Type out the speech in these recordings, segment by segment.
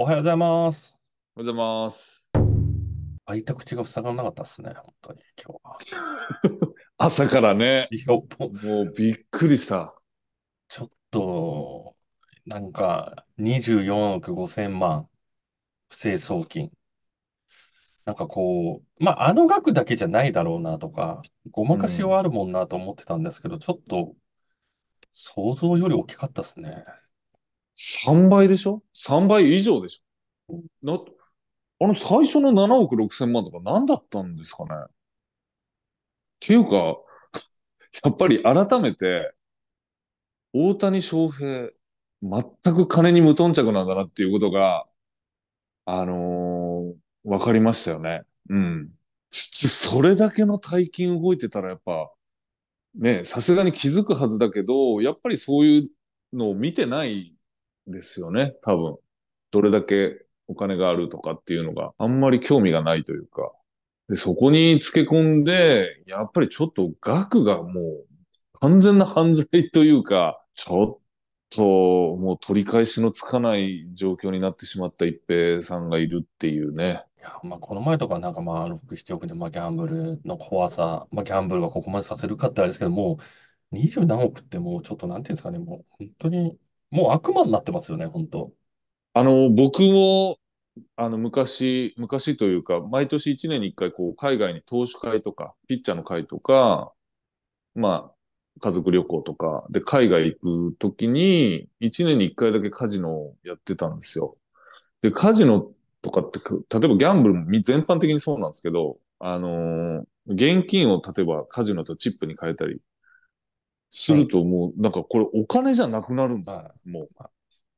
おはようございます。おはようございます。開いた口が塞がらなかったですね、本当に今日は。朝からね。もうびっくりした。ちょっと、なんか24億5000万不正送金。なんかこう、まあ、あの額だけじゃないだろうなとか、ごまかしはあるもんなと思ってたんですけど、うん、ちょっと想像より大きかったですね。3倍でしょ ?3 倍以上でしょな、あの最初の7億6千万とか何だったんですかねっていうか、やっぱり改めて、大谷翔平、全く金に無頓着なんだなっていうことが、あのー、わかりましたよね。うん。それだけの大金動いてたらやっぱ、ね、さすがに気づくはずだけど、やっぱりそういうのを見てないですよね、多分。どれだけお金があるとかっていうのがあんまり興味がないというか。で、そこに付け込んで、やっぱりちょっと額がもう完全な犯罪というか、ちょっともう取り返しのつかない状況になってしまった一平さんがいるっていうね。いや、まあ、この前とかなんかまあ、6、7億しておくで、まあ、ギャンブルの怖さ、まあ、ギャンブルがここまでさせるかってあれですけども、二十何億ってもうちょっとなんていうんですかね、もう本当にもう悪魔になってますよね、本当あの、僕も、あの、昔、昔というか、毎年1年に1回、こう、海外に投手会とか、ピッチャーの会とか、まあ、家族旅行とか、で、海外行くときに、1年に1回だけカジノをやってたんですよ。で、カジノとかって、例えばギャンブルも全般的にそうなんですけど、あのー、現金を例えばカジノとチップに変えたりするともう、なんかこれお金じゃなくなるんですよ。もう。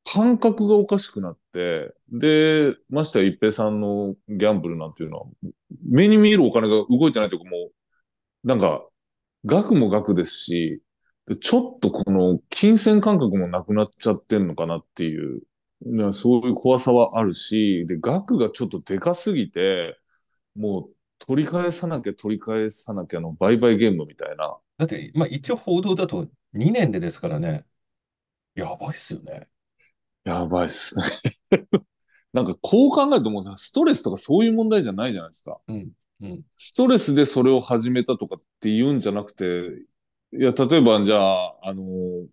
感覚がおかしくなって、で、ましては一平さんのギャンブルなんていうのは、目に見えるお金が動いてないというかもう、なんか、額も額ですし、ちょっとこの金銭感覚もなくなっちゃってんのかなっていう、そういう怖さはあるし、で、額がちょっとでかすぎて、もう取り返さなきゃ取り返さなきゃの売買ゲームみたいな、だって、まあ一応報道だと2年でですからね、やばいっすよね。やばいっすね。なんかこう考えるともうさ、ストレスとかそういう問題じゃないじゃないですか。うん。ストレスでそれを始めたとかって言うんじゃなくて、いや、例えばじゃあ、あの、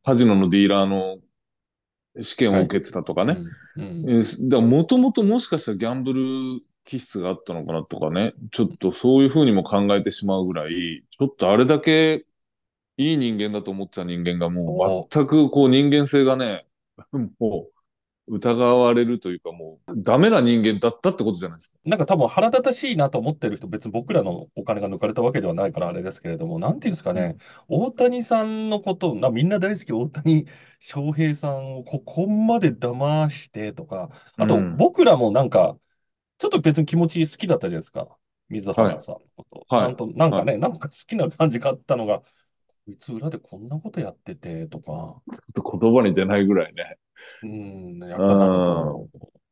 カジノのディーラーの試験を受けてたとかね。うん。もともともしかしたらギャンブル気質があったのかなとかね。ちょっとそういうふうにも考えてしまうぐらい、ちょっとあれだけいい人間だと思ってた人間がもう全くこう人間性がね、もう疑われるというかもうダメな人間だったってことじゃないですか。なんか多分腹立たしいなと思ってる人、別に僕らのお金が抜かれたわけではないからあれですけれども、なんていうんですかね、大谷さんのことな、みんな大好き大谷翔平さんをここまで騙してとか、あと僕らもなんか、ちょっと別に気持ち好きだったじゃないですか。水原さんのこと。はい、なんと、なんかね、はい、なんか好きな感じがあったのが、いつ裏でこんなことやっててとか。ちょっと言葉に出ないぐらいね。うん、やっぱな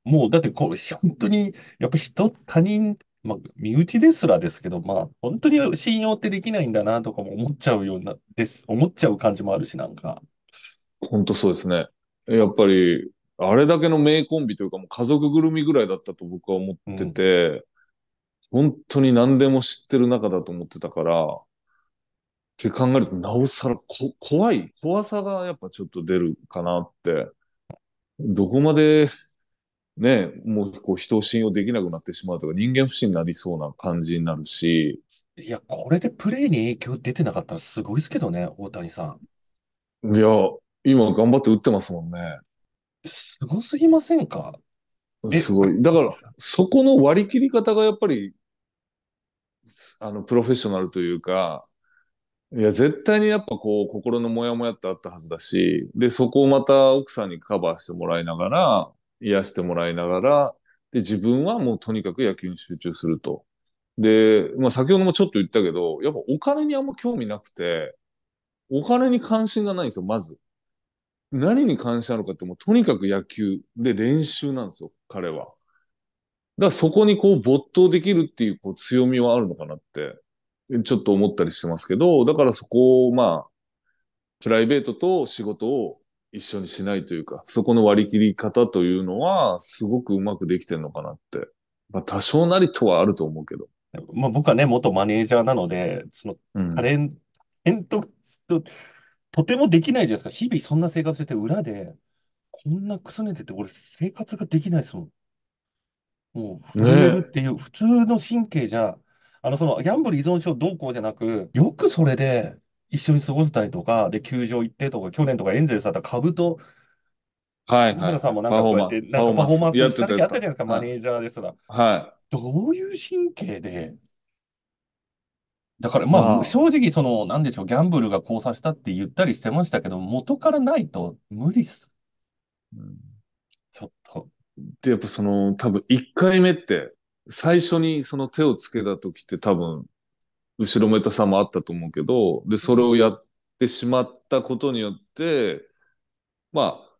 もうだってこう、本当に、やっぱ人、他人、まあ、身内ですらですけど、まあ、本当に信用ってできないんだなとかも思っちゃうような、です、思っちゃう感じもあるし、なんか。本当そうですね。やっぱり、あれだけの名コンビというか、もう家族ぐるみぐらいだったと僕は思ってて、うん、本当に何でも知ってる中だと思ってたから、って考えると、なおさら、こ、怖い、怖さがやっぱちょっと出るかなって、どこまで、ね、もうこう人を信用できなくなってしまうとか、人間不信になりそうな感じになるし。いや、これでプレーに影響出てなかったらすごいですけどね、大谷さん。いや、今頑張って打ってますもんね。すごすぎませんかすごい。だから、そこの割り切り方がやっぱり、あの、プロフェッショナルというか、いや、絶対にやっぱこう、心のモヤモヤってあったはずだし、で、そこをまた奥さんにカバーしてもらいながら、癒してもらいながら、で、自分はもうとにかく野球に集中すると。で、まあ先ほどもちょっと言ったけど、やっぱお金にあんま興味なくて、お金に関心がないんですよ、まず。何に関心あるかってもうとにかく野球で練習なんですよ、彼は。だからそこにこう没頭できるっていうこう強みはあるのかなってちょっと思ったりしてますけど、だからそこを、まあ、プライベートと仕事を一緒にしないというか、そこの割り切り方というのは、すごくうまくできてるのかなって。まあ、多少なりとはあると思うけど。まあ、僕はね、元マネージャーなので、そのタレント、うん、とてもできないじゃないですか。日々そんな生活してて、裏で、こんなくすねてて、俺、生活ができないですもん。もう、普通っていう、普通の神経じゃ、あの、その、ギャンブル依存症どうこうじゃなく、よくそれで一緒に過ごせたりとか、で、球場行ってとか、去年とかエンゼルスだったら株と、はいはい。さんもなんかこうやって、なんかパフォーマンスやってた時ったじゃないですか、マネージャーですら。はどういう神経で、だからまあ、あ正直、その、なんでしょう、ギャンブルが交差したって言ったりしてましたけど、元からないと無理っす。ちょっと。で、やっぱその、多分1回目って、最初にその手をつけた時って多分、後ろめたさもあったと思うけど、で、それをやってしまったことによって、まあ、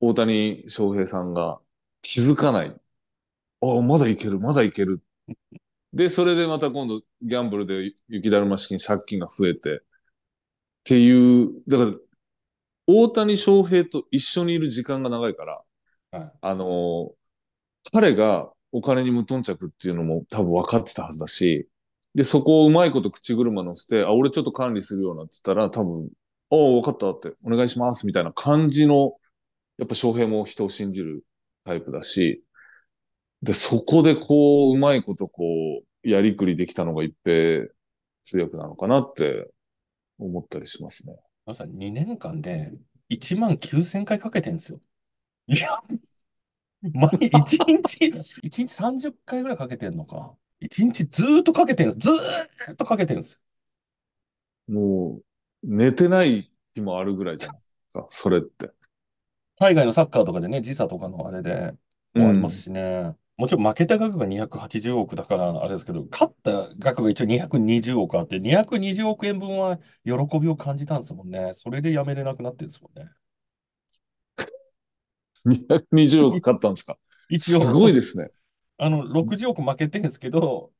大谷翔平さんが気づかない。ああ、まだいける、まだいける。で、それでまた今度、ギャンブルで雪だるま式に借金が増えて、っていう、だから、大谷翔平と一緒にいる時間が長いから、はい、あの、彼がお金に無頓着っていうのも多分分かってたはずだし、で、そこをうまいこと口車乗せて、あ、俺ちょっと管理するようになってたら、多分、ああ、分かったって、お願いしますみたいな感じの、やっぱ翔平も人を信じるタイプだし、で、そこでこう、うまいことこう、やりくりできたのが一平通訳なのかなって思ったりしますね。まさに2年間で1万9000回かけてるんですよ。いや、毎日、一日、一日30回ぐらいかけてんのか。一日ずーっとかけてるずーっとかけてるんですよ。もう、寝てない日もあるぐらいじゃないですか、それって。海外のサッカーとかでね、時差とかのあれでもありますしね。うん、もちろん負けた額が280億だからあれですけど、勝った額が一応220億あって、220億円分は喜びを感じたんですもんね。それでやめれなくなってるんですもんね。220億買ったんですかすごいですね。あの、60億負けてんですけど、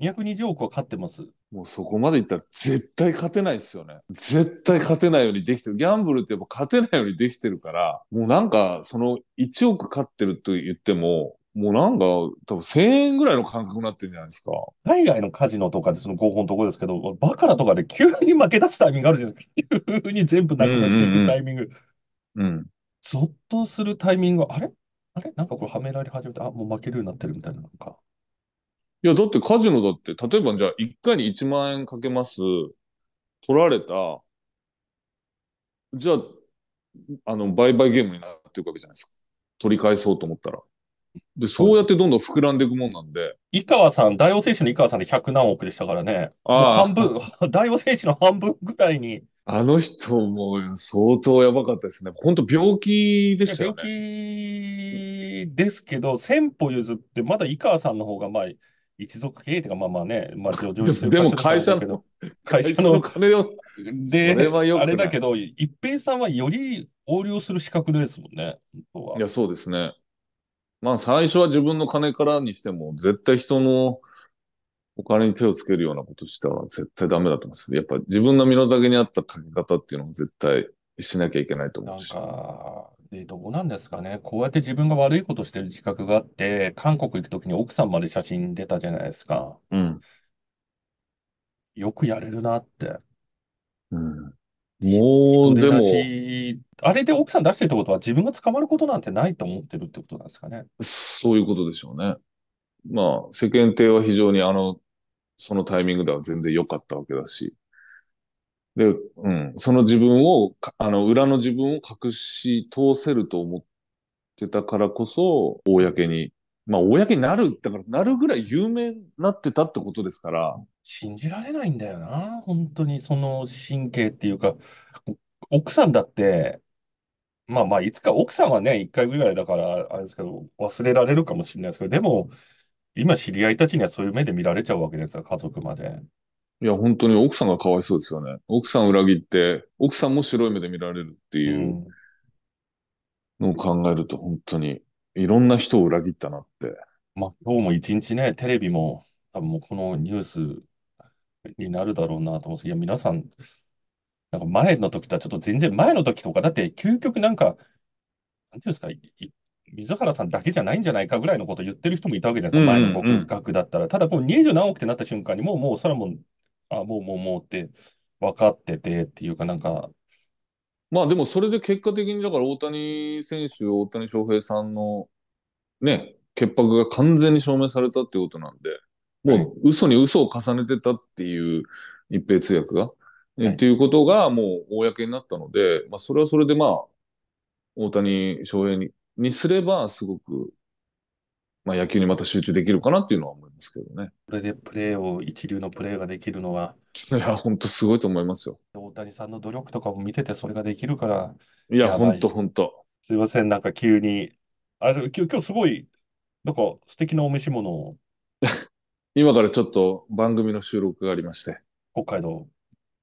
220億は勝ってます。もうそこまでいったら絶対勝てないですよね。絶対勝てないようにできてる。ギャンブルってやっぱ勝てないようにできてるから、もうなんかその1億勝ってると言っても、もうなんか多分1000円ぐらいの感覚になってるんじゃないですか。海外のカジノとかでその合法のとこですけど、バカラとかで急に負け出すタイミングあるじゃないですか。急に全部なくなっていくタイミング。うん、うんうんゾッとするタイミングは、あれあれなんかこれはめられ始めて、あ、もう負けるようになってるみたいなのか。いや、だってカジノだって、例えばじゃあ1回に1万円かけます。取られた。じゃあ、あの、売買ゲームになっていくわけじゃないですか。取り返そうと思ったら。で、そうやってどんどん膨らんでいくもんなんで。井川さん、大王選手の井川さんで100何億でしたからね。ああ。半分、大王選手の半分ぐらいにあの人も相当やばかったですね。本当病気でしたよね。病気ですけど、千歩譲ってまだ井川さんの方がまあ一族経営というかまあまあね、まあ上場してるでも会社の会社の金をであれだけど、一平さんはより横領する資格ですもんね。いやそうですね。まあ最初は自分の金からにしても絶対人のお金に手をつけるようなことしたら絶対ダメだと思います。やっぱ自分の身の丈に合った書き方っていうのを絶対しなきゃいけないと思うし。なんか、でどうなんですかね。こうやって自分が悪いことしてる自覚があって、韓国行くときに奥さんまで写真出たじゃないですか。うん。よくやれるなって。うん。もう、でも。あれで奥さん出してるってことは自分が捕まることなんてないと思ってるってことなんですかね。そういうことでしょうね。まあ、世間体は非常にあの、そのタイミングでは全然良かったわけだし。で、うん、その自分を、あの、裏の自分を隠し通せると思ってたからこそ、公に、まあ、公になる、だから、なるぐらい有名になってたってことですから。信じられないんだよな、本当に、その神経っていうか、奥さんだって、まあまあ、いつか奥さんはね、一回ぐらいだから、あれですけど、忘れられるかもしれないですけど、でも、今知り合いたちにはそういう目で見られちゃうわけですよ、家族まで。いや、本当に奥さんがかわいそうですよね。奥さん裏切って、奥さんも白い目で見られるっていうのを考えると、本当にいろんな人を裏切ったなって。まあ、今日も一日ね、テレビも多分もうこのニュースになるだろうなと思うんですいや、皆さん、なんか前の時とはちょっと全然前の時とか、だって究極なんか、なんていうんですか、一水原さんだけじゃないんじゃないかぐらいのことを言ってる人もいたわけじゃないですか、うんうんうん、前の額だったら。ただ、この2何億ってなった瞬間に、もう、もう、それはもう、あ、もう、もう、もうって分かっててっていうかなんか。まあでも、それで結果的に、だから大谷選手、大谷翔平さんのね、潔白が完全に証明されたってことなんで、もう嘘に嘘を重ねてたっていう一平通訳が、はい、っていうことがもう公になったので、まあそれはそれでまあ、大谷翔平ににすれば、すごく、まあ、野球にまた集中できるかなっていうのは思いますけどね。これでプレーを、一流のプレーができるのは。いや、本当すごいと思いますよ。大谷さんの努力とかも見てて、それができるから。いや、本当本当すいません、なんか急に。あ、今日すごい、なんか素敵なお召し物を。今からちょっと番組の収録がありまして。北海道。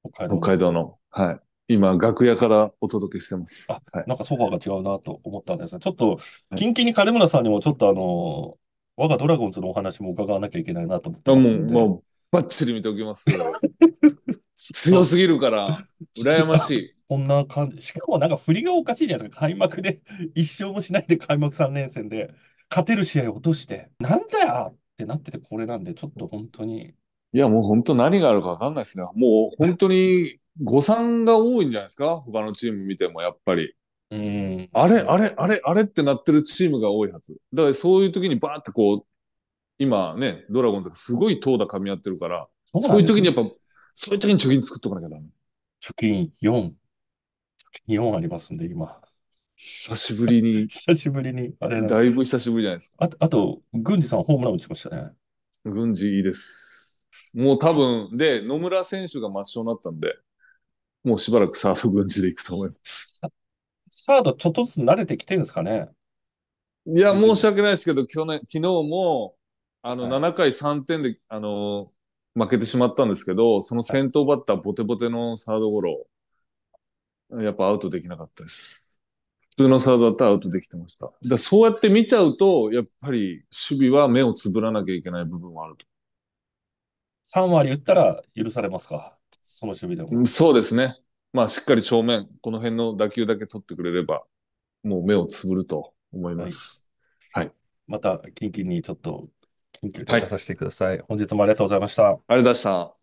北海道。北海道の。はい。今、楽屋からお届けしてます。あ、はい、なんかソファーが違うなと思ったんですが、ちょっと、近々に金村さんにもちょっとあの、我がドラゴンズのお話も伺わなきゃいけないなと思ってますもう、もう、ばっちり見ておきます。強すぎるから、羨ましい。こんな感じ。しかもなんか振りがおかしいじゃないですか。開幕で、一勝もしないで開幕3連戦で、勝てる試合を落として、なんだよってなっててこれなんで、ちょっと本当に。いや、もう本当何があるか分かんないですね。もう本当に誤算が多いんじゃないですか他のチーム見ても、やっぱり。うん。あれ、あれ、あれ、あれってなってるチームが多いはず。だからそういう時にバーってこう、今ね、ドラゴンズがすごい投打噛み合ってるから、そうね、そういう時にやっぱ、そういう時に貯金作っとかなきゃダメ。貯金4。貯金4ありますんで、今。久しぶりに。久しぶりに。あれだいぶ久しぶりじゃないですか。あと、あと、郡司さんホームラン打ちましたね。郡司いいです。もう多分、で、野村選手が抹消になったんで、もうしばらくサード軍事でいくと思います。サードちょっとずつ慣れてきてるんですかねいや、申し訳ないですけど、去年、昨日も、あの、7回3点で、はい、あの、負けてしまったんですけど、その先頭バッター、ボテボテのサードゴロ、やっぱアウトできなかったです。普通のサードだったらアウトできてました。だそうやって見ちゃうと、やっぱり守備は目をつぶらなきゃいけない部分はあると。3割打ったら許されますかその守備でも。そうですね。まあ、しっかり正面、この辺の打球だけ取ってくれれば、もう目をつぶると思います。はい。はい、また、近々にちょっと、緊急で出させてください。はい、本日もありがとうございました。ありがとうございました。